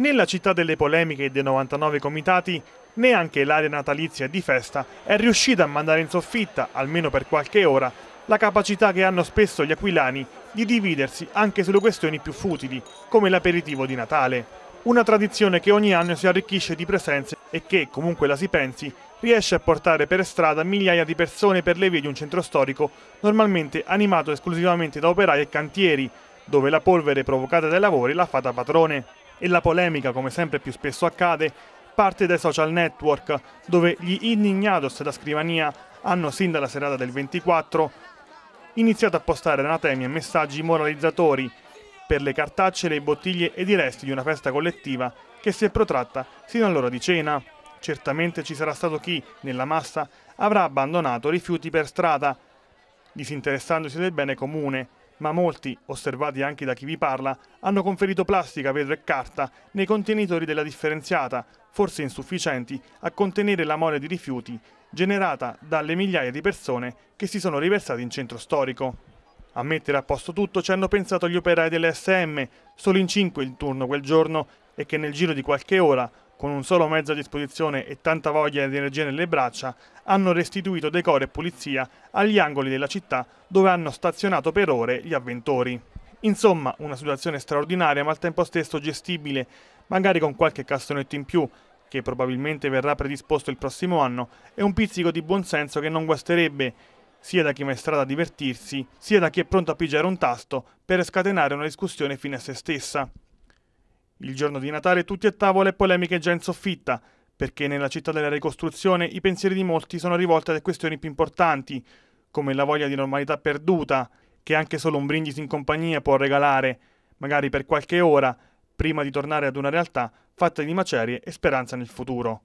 Nella città delle polemiche e dei 99 comitati, neanche l'area natalizia di festa è riuscita a mandare in soffitta, almeno per qualche ora, la capacità che hanno spesso gli aquilani di dividersi anche sulle questioni più futili, come l'aperitivo di Natale. Una tradizione che ogni anno si arricchisce di presenze e che, comunque la si pensi, riesce a portare per strada migliaia di persone per le vie di un centro storico normalmente animato esclusivamente da operai e cantieri, dove la polvere provocata dai lavori l'ha fatta padrone e la polemica, come sempre più spesso accade, parte dai social network, dove gli indignados da scrivania hanno sin dalla serata del 24 iniziato a postare anatemi e messaggi moralizzatori per le cartacce, le bottiglie ed i resti di una festa collettiva che si è protratta sino all'ora di cena. Certamente ci sarà stato chi, nella massa, avrà abbandonato rifiuti per strada, disinteressandosi del bene comune, ma molti, osservati anche da chi vi parla, hanno conferito plastica, vetro e carta nei contenitori della differenziata, forse insufficienti a contenere la mole di rifiuti generata dalle migliaia di persone che si sono riversate in centro storico. A mettere a posto tutto ci hanno pensato gli operai dell'SM, solo in cinque il turno quel giorno, e che nel giro di qualche ora con un solo mezzo a disposizione e tanta voglia ed energia nelle braccia, hanno restituito decoro e pulizia agli angoli della città dove hanno stazionato per ore gli avventori. Insomma, una situazione straordinaria ma al tempo stesso gestibile, magari con qualche castonetto in più, che probabilmente verrà predisposto il prossimo anno, e un pizzico di buonsenso che non guasterebbe sia da chi va in strada a divertirsi, sia da chi è pronto a pigiare un tasto per scatenare una discussione fine a se stessa. Il giorno di Natale tutti a tavola e polemiche già in soffitta, perché nella città della ricostruzione i pensieri di molti sono rivolti alle questioni più importanti, come la voglia di normalità perduta, che anche solo un brindisi in compagnia può regalare, magari per qualche ora, prima di tornare ad una realtà fatta di macerie e speranza nel futuro.